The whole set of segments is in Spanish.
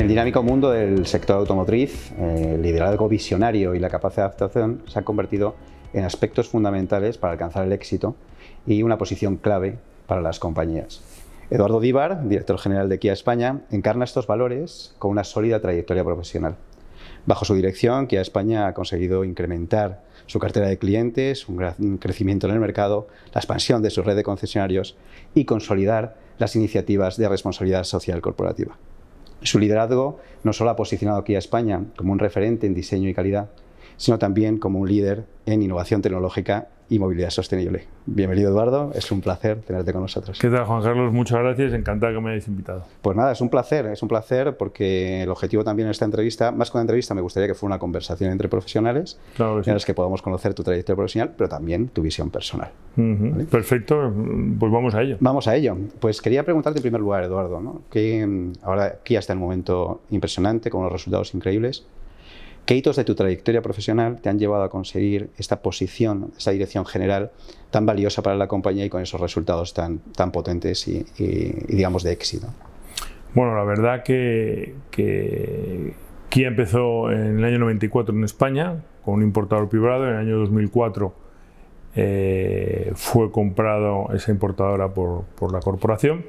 En el dinámico mundo del sector automotriz, eh, el liderazgo visionario y la capacidad de adaptación se han convertido en aspectos fundamentales para alcanzar el éxito y una posición clave para las compañías. Eduardo Díbar, director general de Kia España, encarna estos valores con una sólida trayectoria profesional. Bajo su dirección, Kia España ha conseguido incrementar su cartera de clientes, un gran crecimiento en el mercado, la expansión de su red de concesionarios y consolidar las iniciativas de responsabilidad social corporativa. Su liderazgo no solo ha posicionado aquí a España como un referente en diseño y calidad, sino también como un líder en innovación tecnológica y movilidad sostenible. Bienvenido Eduardo, es un placer tenerte con nosotros. ¿Qué tal Juan Carlos? Muchas gracias, encantado que me hayáis invitado. Pues nada, es un placer, es un placer porque el objetivo también de esta entrevista, más que una entrevista, me gustaría que fuera una conversación entre profesionales en las que podamos conocer tu trayectoria profesional, pero también tu visión personal. Perfecto, pues vamos a ello. Vamos a ello. Pues quería preguntarte en primer lugar, Eduardo, ¿no? que mm, ahora aquí hasta el momento impresionante, con unos resultados increíbles, ¿Qué hitos de tu trayectoria profesional te han llevado a conseguir esta posición, esta dirección general tan valiosa para la compañía y con esos resultados tan, tan potentes y, digamos de éxito? Bueno, la verdad que, Kia empezó en el año 94 en España con un importador privado, en el año 2004 eh, fue comprado esa importadora por, la corporación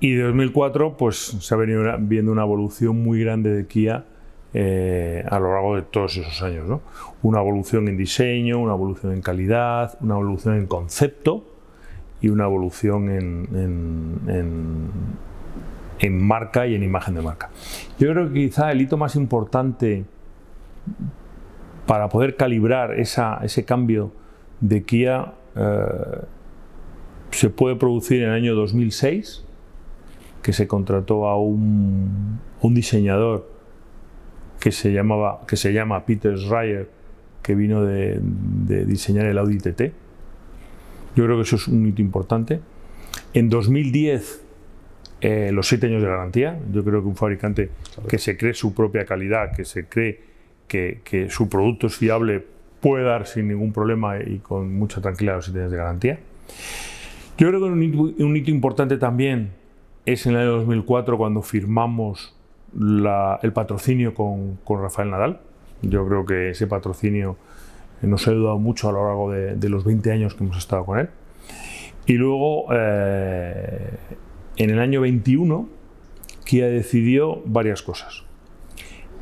y de 2004 pues se ha venido viendo una evolución muy grande de Kia eh, a lo largo de todos esos años. Una evolución en diseño, una evolución en calidad, una evolución en concepto y una evolución en, en, marca y en imagen de marca. Yo creo que quizá el hito más importante para poder calibrar ese cambio de Kia eh, se puede producir en el año 2006, que se contrató a un, un diseñador que se, llamaba, que se llama Peter Schreier, que vino de, diseñar el Audi TT. Yo creo que eso es un hito importante. En 2010, eh, los siete años de garantía. Yo creo que un fabricante que se cree su propia calidad, que se cree que, su producto es fiable, puede dar sin ningún problema y con mucha tranquilidad los siete años de garantía. Yo creo que un hito importante también es en el año 2004 cuando firmamos el patrocinio con, Rafael Nadal. Yo creo que ese patrocinio eh, nos ha ayudado mucho a lo largo de, los 20 años que hemos estado con él. Y luego, eh, en el año 21, Kia decidió varias cosas.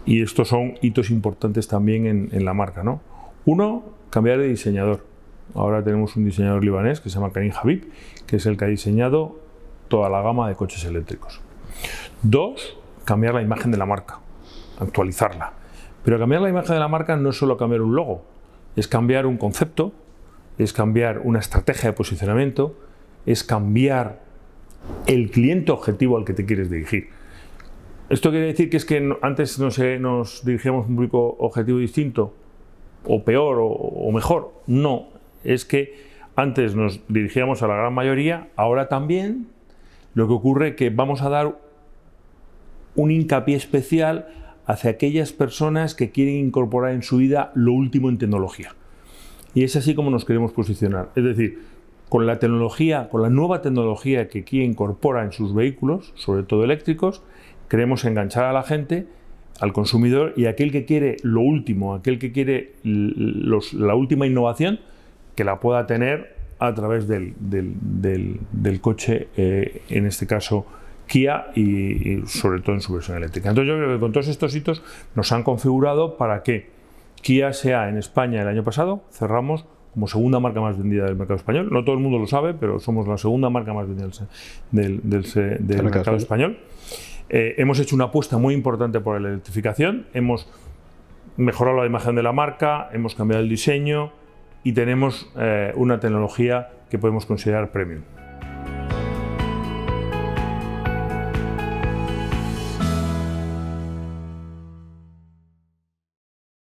Y estos son hitos importantes también en, la marca. Uno, cambiar de diseñador. Ahora tenemos un diseñador libanés que se llama Karim Habib, que es el que ha diseñado toda la gama de coches eléctricos. Dos, cambiar la imagen de la marca, actualizarla. Pero cambiar la imagen de la marca no es solo cambiar un logo, es cambiar un concepto, es cambiar una estrategia de posicionamiento, es cambiar el cliente objetivo al que te quieres dirigir. ¿Esto quiere decir que es que antes no eh, nos dirigíamos a un público objetivo distinto? ¿O peor? O, o, mejor? No, es que antes nos dirigíamos a la gran mayoría, ahora también. Lo que ocurre es que vamos a dar un hincapié especial hacia aquellas personas que quieren incorporar en su vida lo último en tecnología. Y es así como nos queremos posicionar. Es decir, con la tecnología, con la nueva tecnología que quiere incorpora en sus vehículos, sobre todo eléctricos, queremos enganchar a la gente, al consumidor y aquel que quiere lo último, aquel que quiere la última innovación, que la pueda tener a través del, del, del, coche, eh, en este caso Kia y, sobre todo en su versión eléctrica. Entonces yo creo que con todos estos hitos nos han configurado para que Kia sea en España el año pasado, cerramos como segunda marca más vendida del mercado español. No todo el mundo lo sabe, pero somos la segunda marca más vendida del, del, del, mercado español. Eh, hemos hecho una apuesta muy importante por la electrificación, hemos mejorado la imagen de la marca, hemos cambiado el diseño y tenemos eh, una tecnología que podemos considerar premium.